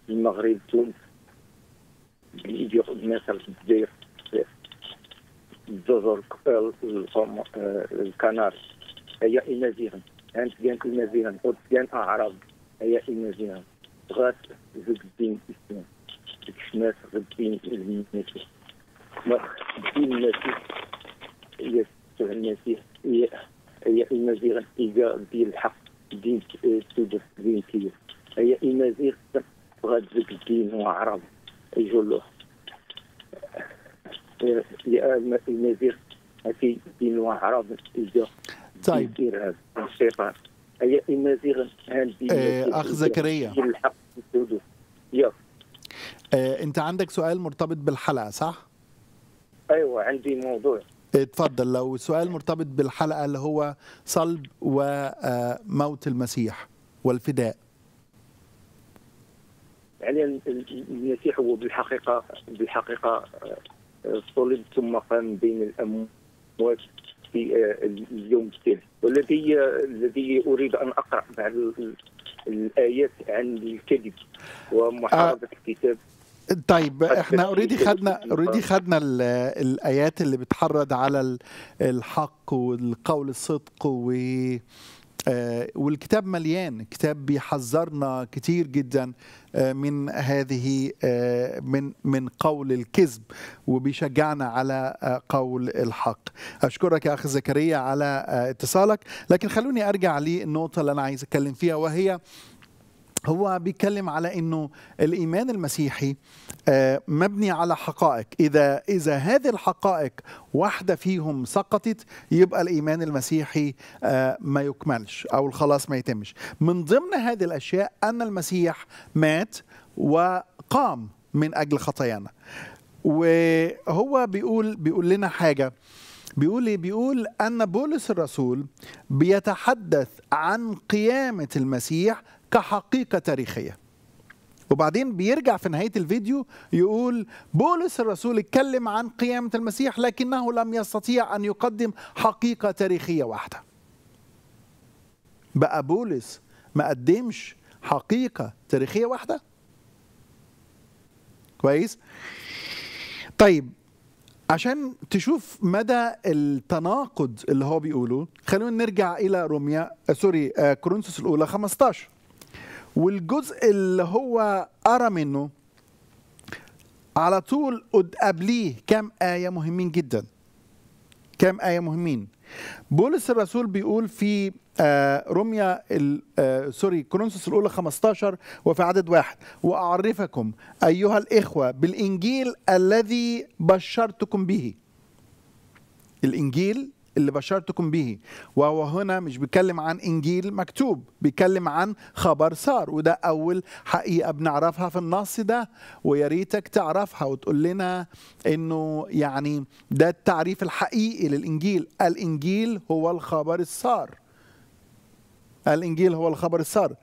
المغرب تونس الإيديو في الجزائر الجزر آه، الكنار هي نزيرا عند كان كل قد كان اعراب هي نزيرا غات زد الدين الاسلام الناس غد الدين المسيح الدين المسيح هي المسيح هي هي المزيغ ايجا ديال الحق دين تدرس دين كيف هي غات غاد الدين وعرب يجلوه في طيب هي اخ زكريا انت عندك سؤال مرتبط بالحلقه صح ايوه عندي موضوع اتفضل إيه، لو سؤال مرتبط بالحلقه اللي هو صلب وموت آه، المسيح والفداء يعني المسيح هو بالحقيقه بالحقيقه آه، صلب ثم قام بين الاموات في آه، اليوم التالي والذي الذي اريد ان اقرا بعض الايات عن الكذب ومحاربه آه. الكتاب طيب احنا اوريدي خدنا اوريدي خدنا الايات اللي بتحرض على الحق والقول الصدق و آه، والكتاب مليان كتاب بيحذرنا كتير جدا آه، من هذه آه، من من قول الكذب وبيشجعنا على قول الحق اشكرك يا اخ زكريا على اتصالك لكن خلوني ارجع للنقطه اللي انا عايز اتكلم فيها وهي هو بيتكلم على انه الايمان المسيحي آه، مبني على حقائق اذا اذا هذه الحقائق واحده فيهم سقطت يبقى الايمان المسيحي آه، ما يكملش او الخلاص ما يتمش من ضمن هذه الاشياء ان المسيح مات وقام من اجل خطايانا وهو بيقول بيقول لنا حاجه بيقول ايه بيقول ان بولس الرسول بيتحدث عن قيامه المسيح كحقيقة تاريخية وبعدين بيرجع في نهاية الفيديو يقول بولس الرسول اتكلم عن قيامة المسيح لكنه لم يستطيع أن يقدم حقيقة تاريخية واحدة بقى بولس ما قدمش حقيقة تاريخية واحدة كويس طيب عشان تشوف مدى التناقض اللي هو بيقوله خلونا نرجع الى روميا آه، سوري آه، كورنثوس الاولى 15 والجزء اللي هو قرا منه على طول قبليه كام آية مهمين جدا كام آية مهمين بولس الرسول بيقول في آه، رمية آه، سوري كورنثوس الأولى 15 وفي عدد واحد وأعرفكم أيها الإخوة بالإنجيل الذي بشرتكم به الإنجيل اللي بشرتكم به وهو هنا مش بيتكلم عن انجيل مكتوب بيتكلم عن خبر صار وده اول حقيقه بنعرفها في النص ده ويا ريتك تعرفها وتقول لنا انه يعني ده التعريف الحقيقي للانجيل الانجيل هو الخبر الصار الانجيل هو الخبر الصار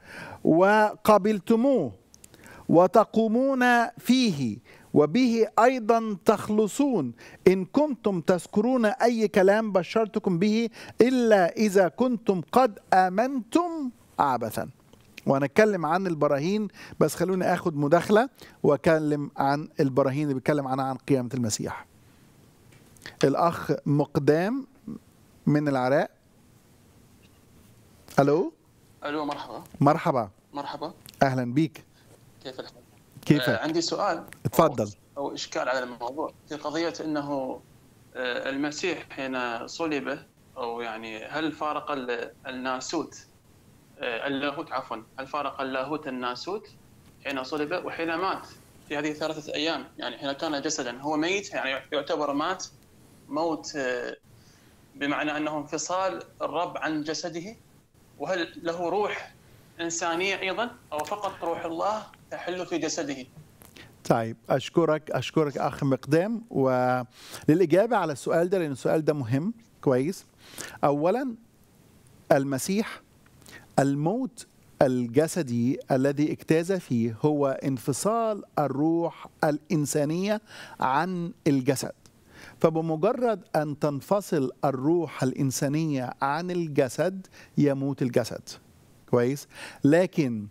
وقبلتموه وتقومون فيه وبه أيضا تخلصون إن كنتم تذكرون أي كلام بشرتكم به إلا إذا كنتم قد آمنتم عبثا وهنتكلم عن البراهين بس خلوني اخد مداخله واكلم عن البراهين اللي بيتكلم عنها عن قيامه المسيح. الاخ مقدام من العراق. الو الو مرحبا مرحبا مرحبا اهلا بيك كيف الحال؟ كيف آه، عندي سؤال تفضل أو, اشكال على الموضوع في قضيه انه آه، المسيح حين صلب او يعني هل فارق الناسوت آه، اللاهوت عفوا هل فارق اللاهوت الناسوت حين صلب وحين مات في هذه ثلاثة أيام يعني حين كان جسدا هو ميت يعني يعتبر مات موت بمعنى أنه انفصال الرب عن جسده وهل له روح إنسانية أيضا أو فقط روح الله تحل في جسده طيب اشكرك اشكرك اخ مقدام وللاجابه على السؤال ده لان السؤال ده مهم كويس اولا المسيح الموت الجسدي الذي اجتاز فيه هو انفصال الروح الانسانيه عن الجسد فبمجرد ان تنفصل الروح الانسانيه عن الجسد يموت الجسد كويس لكن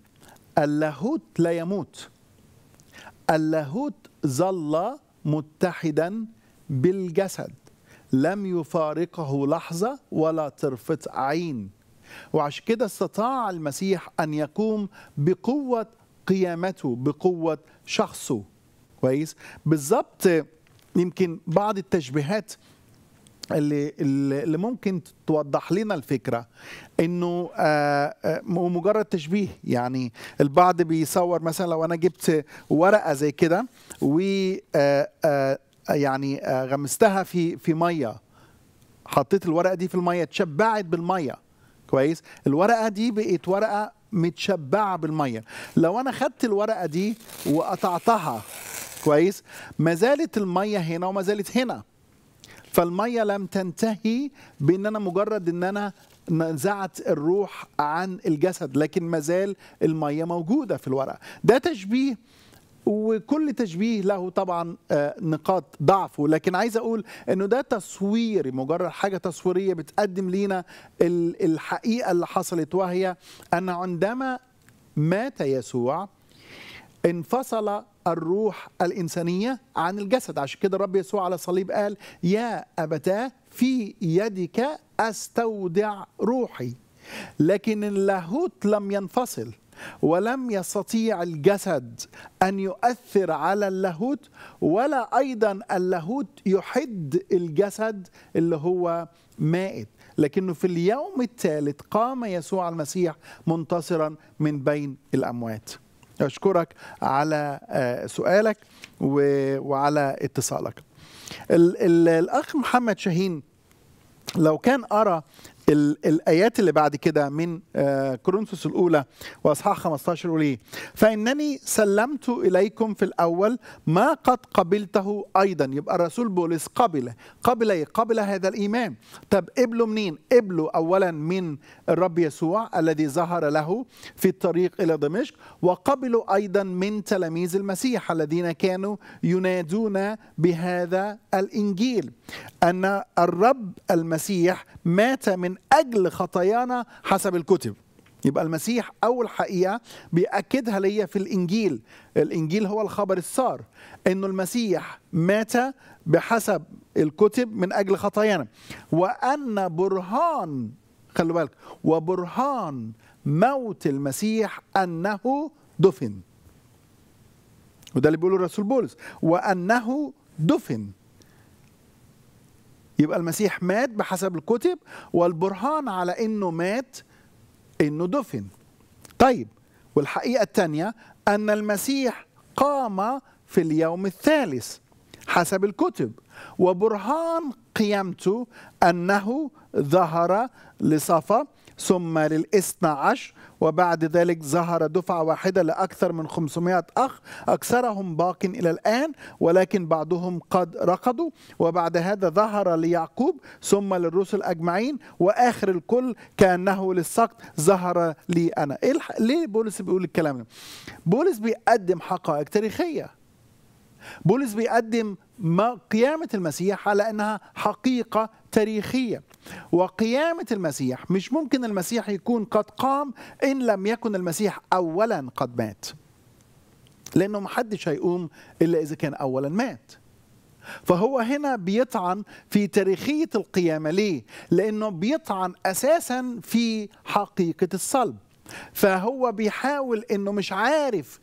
اللاهوت لا يموت اللاهوت ظل متحدا بالجسد لم يفارقه لحظة ولا طرفة عين وعشان كده استطاع المسيح أن يقوم بقوة قيامته بقوة شخصه كويس بالظبط يمكن بعض التشبيهات اللي اللي ممكن توضح لنا الفكره انه آه، آه، مجرد تشبيه يعني البعض بيصور مثلا لو انا جبت ورقه زي كده و آه، يعني غمستها في في ميه حطيت الورقه دي في الميه اتشبعت بالميه كويس الورقه دي بقت ورقه متشبعه بالميه لو انا خدت الورقه دي وقطعتها كويس ما زالت الميه هنا وما زالت هنا فالميه لم تنتهي بان انا مجرد ان انا نزعت الروح عن الجسد لكن مازال الميه موجوده في الورقه ده تشبيه وكل تشبيه له طبعا آه، نقاط ضعفه لكن عايز اقول انه ده تصويري مجرد حاجه تصويريه بتقدم لينا الحقيقه اللي حصلت وهي ان عندما مات يسوع انفصل الروح الإنسانية عن الجسد عشان كده الرب يسوع على الصليب قال يا أبتاه في يدك أستودع روحي لكن اللاهوت لم ينفصل ولم يستطيع الجسد أن يؤثر على اللاهوت ولا أيضا اللاهوت يحد الجسد اللي هو مائت لكنه في اليوم الثالث قام يسوع المسيح منتصرا من بين الأموات أشكرك على آه، سؤالك وعلى اتصالك الأخ محمد شاهين لو كان أرى الآيات اللي بعد كده من آه، كورنثوس الأولى وأصحاح 15 يقول فإنني سلمت إليكم في الأول ما قد قبلته أيضا يبقى الرسول بولس قبل قبل إيه؟ قبل هذا الإيمان طب قبله منين؟ قبله أولا من الرب يسوع الذي ظهر له في الطريق إلى دمشق وقبله أيضا من تلاميذ المسيح الذين كانوا ينادون بهذا الإنجيل أن الرب المسيح مات من من أجل خطايانا حسب الكتب يبقى المسيح أول حقيقة بيأكدها ليا في الإنجيل الإنجيل هو الخبر السار أنه المسيح مات بحسب الكتب من أجل خطايانا وأن برهان خلي بالك وبرهان موت المسيح أنه دفن وده اللي بيقوله الرسول بولس وأنه دفن يبقى المسيح مات بحسب الكتب والبرهان على انه مات انه دفن طيب والحقيقه الثانيه ان المسيح قام في اليوم الثالث حسب الكتب وبرهان قيامته انه ظهر لصفا ثم للاثنى عشر وبعد ذلك ظهر دفعة واحدة لأكثر من 500 أخ أكثرهم باق إلى الآن ولكن بعضهم قد رقدوا وبعد هذا ظهر ليعقوب ثم للرسل أجمعين وآخر الكل كأنه للسقط ظهر لي أنا إيه ليه بولس بيقول الكلام ده بولس بيقدم حقائق تاريخية بولس بيقدم ما قيامة المسيح على أنها حقيقة تاريخية وقيامة المسيح مش ممكن المسيح يكون قد قام إن لم يكن المسيح أولا قد مات لأنه محدش هيقوم إلا إذا كان أولا مات فهو هنا بيطعن في تاريخية القيامة ليه؟ لأنه بيطعن أساسا في حقيقة الصلب فهو بيحاول أنه مش عارف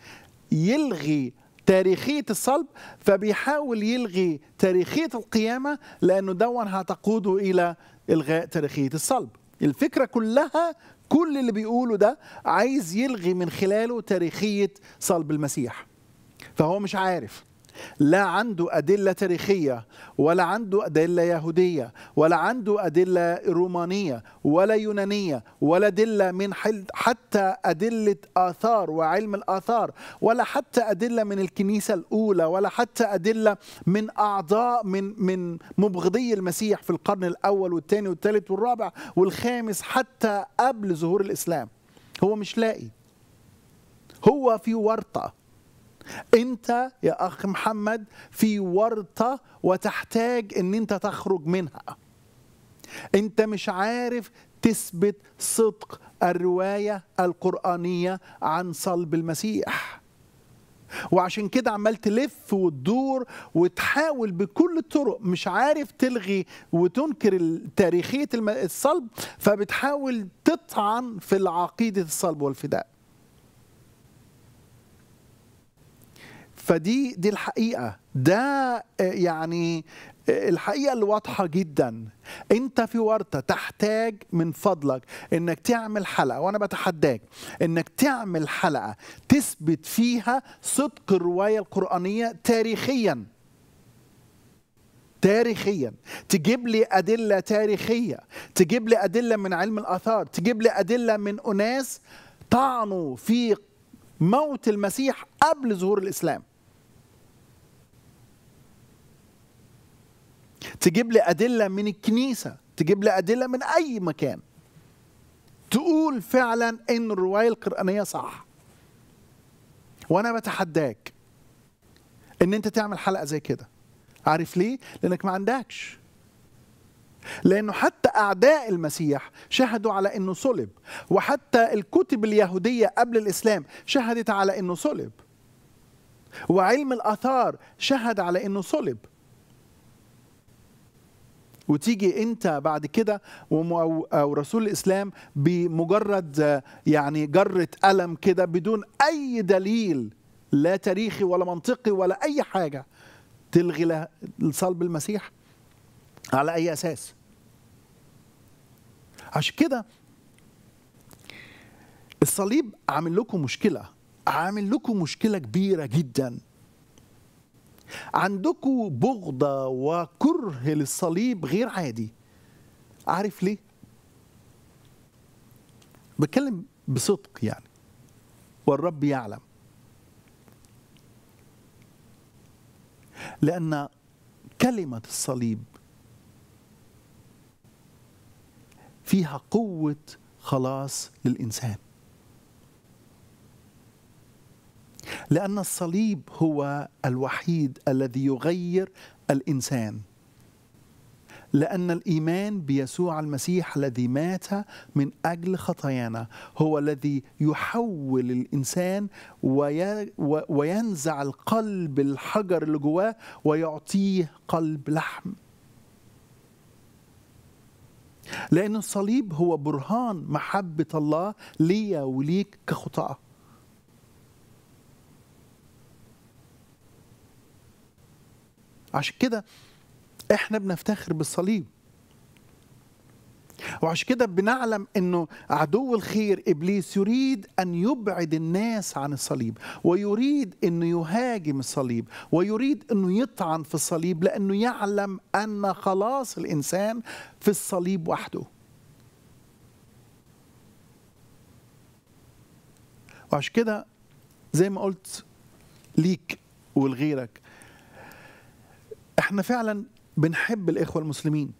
يلغي تاريخية الصلب فبيحاول يلغي تاريخية القيامة لأنه دون هتقوده إلى إلغاء تاريخية الصلب الفكرة كلها كل اللي بيقوله ده عايز يلغي من خلاله تاريخية صلب المسيح فهو مش عارف لا عنده أدلة تاريخية ولا عنده أدلة يهودية ولا عنده أدلة رومانية ولا يونانية ولا أدلة من حتى أدلة آثار وعلم الآثار ولا حتى أدلة من الكنيسة الأولى ولا حتى أدلة من أعضاء من من مبغضي المسيح في القرن الأول والثاني والثالث والرابع والخامس حتى قبل ظهور الإسلام هو مش لاقي هو في ورطه انت يا اخ محمد في ورطه وتحتاج ان انت تخرج منها انت مش عارف تثبت صدق الروايه القرانيه عن صلب المسيح وعشان كده عمال تلف وتدور وتحاول بكل الطرق مش عارف تلغي وتنكر تاريخيه الصلب فبتحاول تطعن في العقيده الصلب والفداء فدي دي الحقيقه ده آه، يعني آه، الحقيقه الواضحه جدا انت في ورطه تحتاج من فضلك انك تعمل حلقه وانا بتحداك انك تعمل حلقه تثبت فيها صدق الروايه القرانيه تاريخيا تاريخيا تجيب لي أدلة تاريخية تجيب لي أدلة من علم الآثار تجيب لي أدلة من أناس طعنوا في موت المسيح قبل ظهور الإسلام تجيب لي أدلة من الكنيسة تجيب لي أدلة من أي مكان تقول فعلا إن الرواية القرآنية صح وأنا بتحداك إن أنت تعمل حلقة زي كده عارف ليه؟ لأنك ما عندكش لأنه حتى أعداء المسيح شهدوا على أنه صلب وحتى الكتب اليهودية قبل الإسلام شهدت على أنه صلب وعلم الآثار شهد على أنه صلب وتيجي انت بعد كده او رسول الاسلام بمجرد يعني جره قلم كده بدون اي دليل لا تاريخي ولا منطقي ولا اي حاجه تلغي صلب المسيح على اي اساس عشان كده الصليب عامل لكم مشكله عامل لكم مشكله كبيره جدا عندكم بغضة وكره للصليب غير عادي عارف ليه بتكلم بصدق يعني والرب يعلم لأن كلمة الصليب فيها قوة خلاص للإنسان لأن الصليب هو الوحيد الذي يغير الإنسان لأن الإيمان بيسوع المسيح الذي مات من أجل خطايانا هو الذي يحول الإنسان وينزع القلب الحجر اللي جواه ويعطيه قلب لحم لأن الصليب هو برهان محبة الله ليا وليك كخطأ عشان كده احنا بنفتخر بالصليب وعشان كده بنعلم انه عدو الخير ابليس يريد ان يبعد الناس عن الصليب ويريد انه يهاجم الصليب ويريد انه يطعن في الصليب لانه يعلم ان خلاص الانسان في الصليب وحده وعشان كده زي ما قلت ليك ولغيرك احنا فعلا بنحب الاخوه المسلمين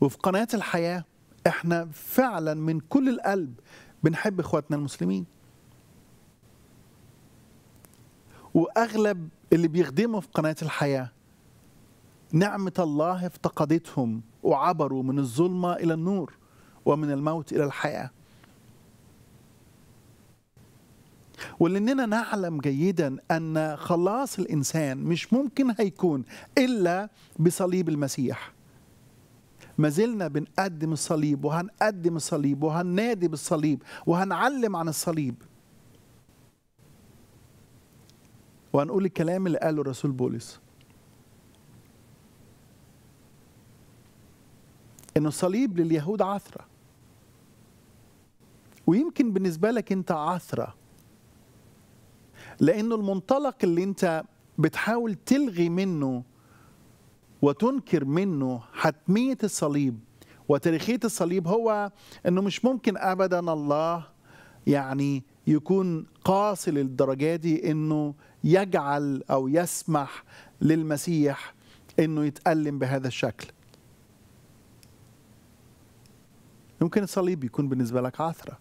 وفي قناه الحياه احنا فعلا من كل القلب بنحب اخواتنا المسلمين واغلب اللي بيخدموا في قناه الحياه نعمه الله افتقدتهم وعبروا من الظلمه الى النور ومن الموت الى الحياه ولاننا نعلم جيدا ان خلاص الانسان مش ممكن هيكون الا بصليب المسيح ما زلنا بنقدم الصليب وهنقدم الصليب وهننادي بالصليب وهنعلم عن الصليب وهنقول الكلام اللي قاله الرسول بولس ان الصليب لليهود عثره ويمكن بالنسبه لك انت عثره لانه المنطلق اللي انت بتحاول تلغي منه وتنكر منه حتميه الصليب وتاريخيه الصليب هو انه مش ممكن ابدا الله يعني يكون قاسي للدرجه دي انه يجعل او يسمح للمسيح انه يتالم بهذا الشكل يمكن الصليب يكون بالنسبه لك عثره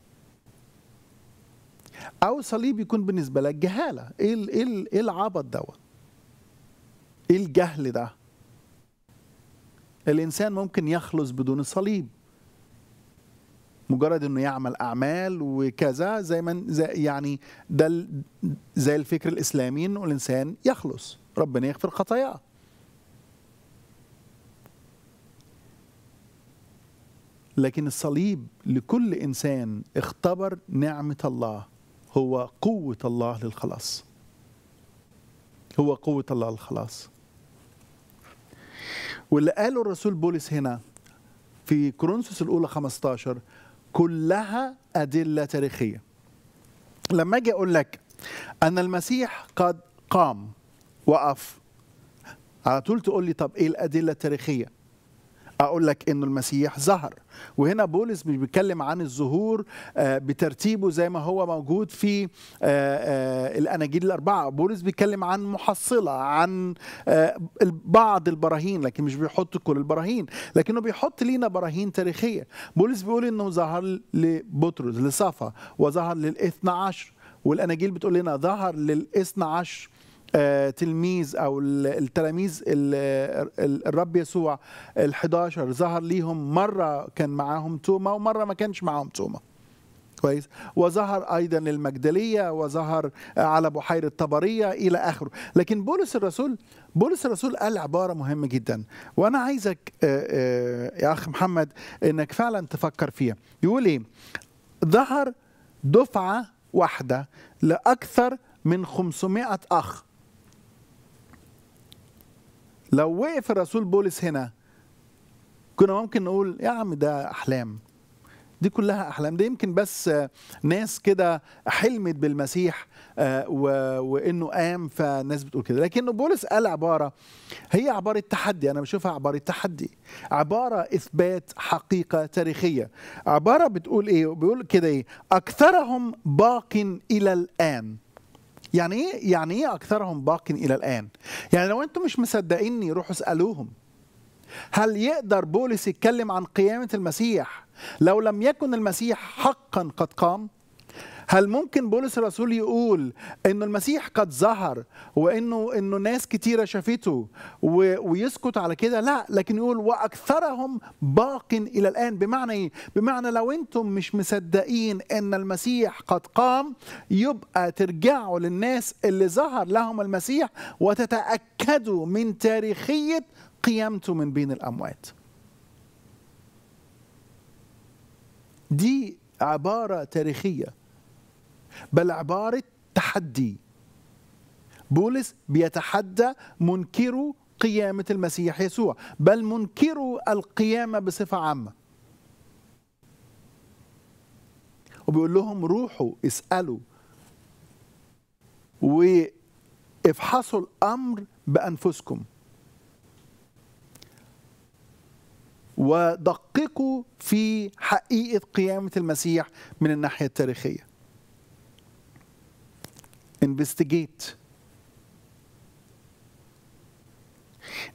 او صليب يكون بالنسبه لك جهاله ايه ايه ايه العبط دوت ايه الجهل ده الانسان ممكن يخلص بدون صليب مجرد انه يعمل اعمال وكذا زي ما زي يعني ده زي الفكر الاسلامي انه الانسان يخلص ربنا يغفر خطاياه لكن الصليب لكل انسان اختبر نعمه الله هو قوة الله للخلاص هو قوة الله للخلاص واللي قاله الرسول بولس هنا في كورنثوس الأولى 15 كلها أدلة تاريخية لما أجي أقول لك أن المسيح قد قام وقف على طول تقول لي طب إيه الأدلة التاريخية اقول لك انه المسيح ظهر وهنا بولس مش بيتكلم عن الظهور آه، بترتيبه زي ما هو موجود في آه، آه، الاناجيل الاربعه بولس بيتكلم عن محصله عن بعض البراهين لكن مش بيحط كل البراهين لكنه بيحط لينا براهين تاريخيه بولس بيقول انه ظهر لبطرس لصفا وظهر للاثنى عشر والاناجيل بتقول لنا ظهر للاثنى عشر آه، تلميذ او التلاميذ الرب يسوع ال11 ظهر ليهم مره كان معاهم توما ومره ما كانش معاهم توما كويس وظهر ايضا المجدليه وظهر على بحيره طبريه الى اخره لكن بولس الرسول بولس الرسول قال عباره مهمه جدا وانا عايزك آه، آه، يا اخ محمد انك فعلا تفكر فيها يقول ايه ظهر دفعه واحده لاكثر من 500 اخ لو وقف الرسول بولس هنا كنا ممكن نقول يا عم ده احلام دي كلها احلام دي يمكن بس ناس كده حلمت بالمسيح آه، وانه قام فالناس بتقول كده لكن بولس قال عباره هي عباره تحدي انا بشوفها عباره تحدي عباره اثبات حقيقه تاريخيه عباره بتقول ايه بيقول كده ايه اكثرهم باق الى الان يعني ايه يعني ايه اكثرهم باق الى الان يعني لو انتم مش مصدقيني روحوا اسالوهم هل يقدر بولس يتكلم عن قيامه المسيح لو لم يكن المسيح حقا قد قام هل ممكن بولس الرسول يقول انه المسيح قد ظهر وانه انه ناس كثيره شافته ويسكت على كده لا لكن يقول واكثرهم باق الى الان بمعنى ايه بمعنى لو انتم مش مصدقين ان المسيح قد قام يبقى ترجعوا للناس اللي ظهر لهم المسيح وتتاكدوا من تاريخيه قيامته من بين الاموات دي عبارة تاريخية بل عبارة تحدي بولس بيتحدى منكر قيامة المسيح يسوع بل منكر القيامة بصفة عامة وبيقول لهم روحوا اسألوا وافحصوا الأمر بأنفسكم ودققوا في حقيقة قيامة المسيح من الناحية التاريخية انفستيجيت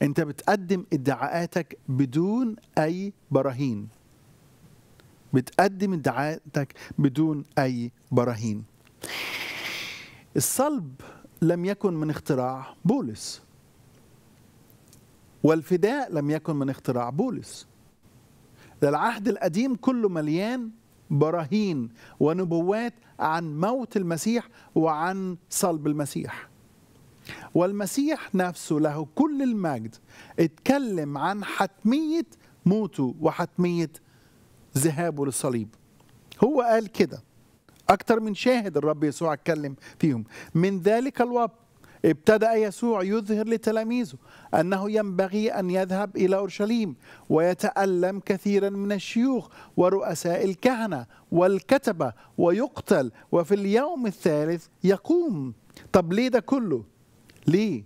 انت بتقدم ادعاءاتك بدون اي براهين بتقدم ادعاءاتك بدون اي براهين الصلب لم يكن من اختراع بولس والفداء لم يكن من اختراع بولس ده العهد القديم كله مليان براهين ونبوات عن موت المسيح وعن صلب المسيح والمسيح نفسه له كل المجد اتكلم عن حتمية موته وحتمية ذهابه للصليب هو قال كده أكتر من شاهد الرب يسوع اتكلم فيهم من ذلك الوقت ابتدأ يسوع يظهر لتلاميذه أنه ينبغي أن يذهب إلى أورشليم ويتألم كثيرا من الشيوخ ورؤساء الكهنة والكتبة ويقتل وفي اليوم الثالث يقوم طب ليه ده كله؟ ليه؟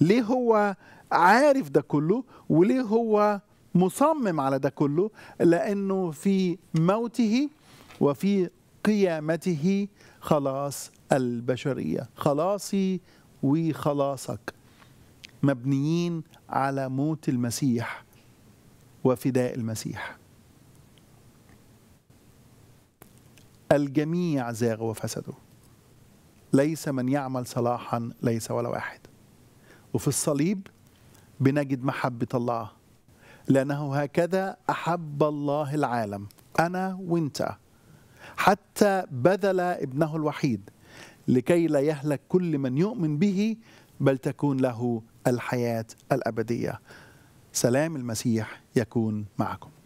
ليه هو عارف ده كله وليه هو مصمم على ده كله؟ لأنه في موته وفي قيامته خلاص البشرية خلاصي وخلاصك مبنيين على موت المسيح وفداء المسيح الجميع زاغوا وفسدوا ليس من يعمل صلاحا ليس ولا واحد وفي الصليب بنجد محبة الله لأنه هكذا أحب الله العالم أنا وأنت حتى بذل ابنه الوحيد لكي لا يهلك كل من يؤمن به بل تكون له الحياه الابديه سلام المسيح يكون معكم